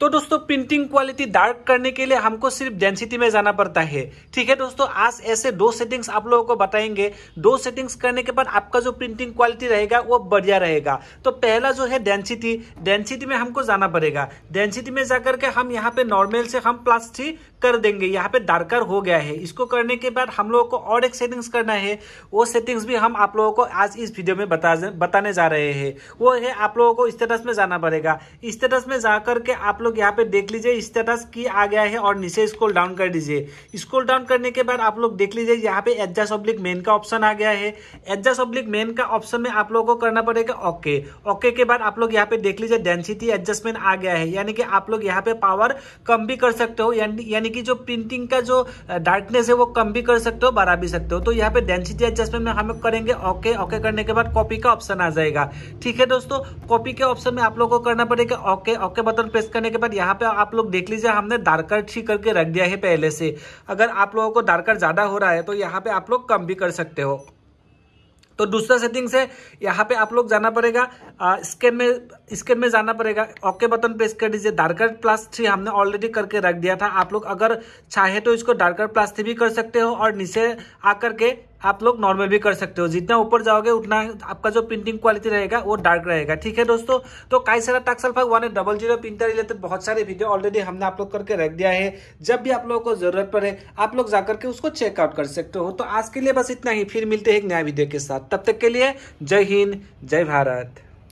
तो दोस्तों printing quality dark करने के लिए हमको सिर्फ डेंसिटी में जाना पड़ता है ठीक है दोस्तों आज ऐसे दो सेटिंग्स आप लोगों को बताएंगे दो सेटिंग्स करने के बाद आपका जो प्रिंटिंग क्वालिटी रहेगा वो बढ़िया रहेगा तो पहला जो है डेंसिटी डेंसिटी में हमको जाना पड़ेगा डेंसिटी में जाकर के हम यहाँ पे नॉर्मल से हम प्लस थ्री कर देंगे यहाँ पे डार्कर हो गया है इसको करने के बाद हम लोगों को और एक सेटिंग्स करना है वो सेटिंग्स भी हम आप लोगों को आज इस वीडियो में बताने जा रहे हैं वो है आप लोगों को स्टेटस में जाना पड़ेगा स्टेटस में जाकर के आप लोग यहाँ पे देख लीजिए स्टेटस की आ गया है और नीचे स्कोल डाउन कर दीजिए स्कोल डाउन करने के बाद आप लोग देख लीजिए यहाँ पे एडजस्ट ऑब्लिक मेन का ऑप्शन आ गया है एडजस्ट ऑब्लिक मेन का ऑप्शन में आप लोगों को करना पड़ेगा ओके ओके के बाद आप लोग यहाँ पे देख लीजिए डेंसिटी एडजस्टमेंट आ गया है यानी कि आप लोग यहाँ पे पावर कम भी कर सकते हो यानी कि जो प्रिंटिंग का जो डार्कनेस है वो कम भी कर सकते हो बढ़ा भी सकते हो तो यहाँ पे डेंसिटी एडजस्टमेंट में हम करेंगे ओके ओके करने के बाद कॉपी का ऑप्शन आ जाएगा ठीक है दोस्तों कॉपी के ऑप्शन में आप लोग को करना पड़ेगा ओके ओके बटन प्रेस करने के के बाद यहाँ पे आप लोग देख लीजिए हमने दारकर ठीक करके रख दिया है पहले से अगर आप लोगों को दारकर ज़्यादा हो रहा है तो यहाँ पे आप लोग कम भी कर सकते हो तो दूसरा सेटिंग से यहाँ पे आप लोग जाना पड़ेगा स्कैन में स्कैन में जाना पड़ेगा ओके बटन प्रेस कर दीजिए डार्कर प्लस थ्री हमने ऑलरेडी करके रख दिया था आप लोग अगर चाहे तो इसको डार्कर प्लस थ्री भी कर सकते हो और नीचे आकर के आप लोग नॉर्मल भी कर सकते हो जितना ऊपर जाओगे उतना आपका जो प्रिंटिंग क्वालिटी रहेगा वो डार्क रहेगा ठीक है दोस्तों तो काई सारा टाक्सलफा अल्फाग one double zero printer related बहुत सारे वीडियो ऑलरेडी हमने आप लोग करके रख दिया है जब भी आप लोगों को जरूरत पड़े आप लोग जाकर के उसको चेकआउट कर सकते हो तो आज के लिए बस इतना ही फिर मिलते हैं एक नया वीडियो के साथ तब तक के लिए जय हिंद जय भारत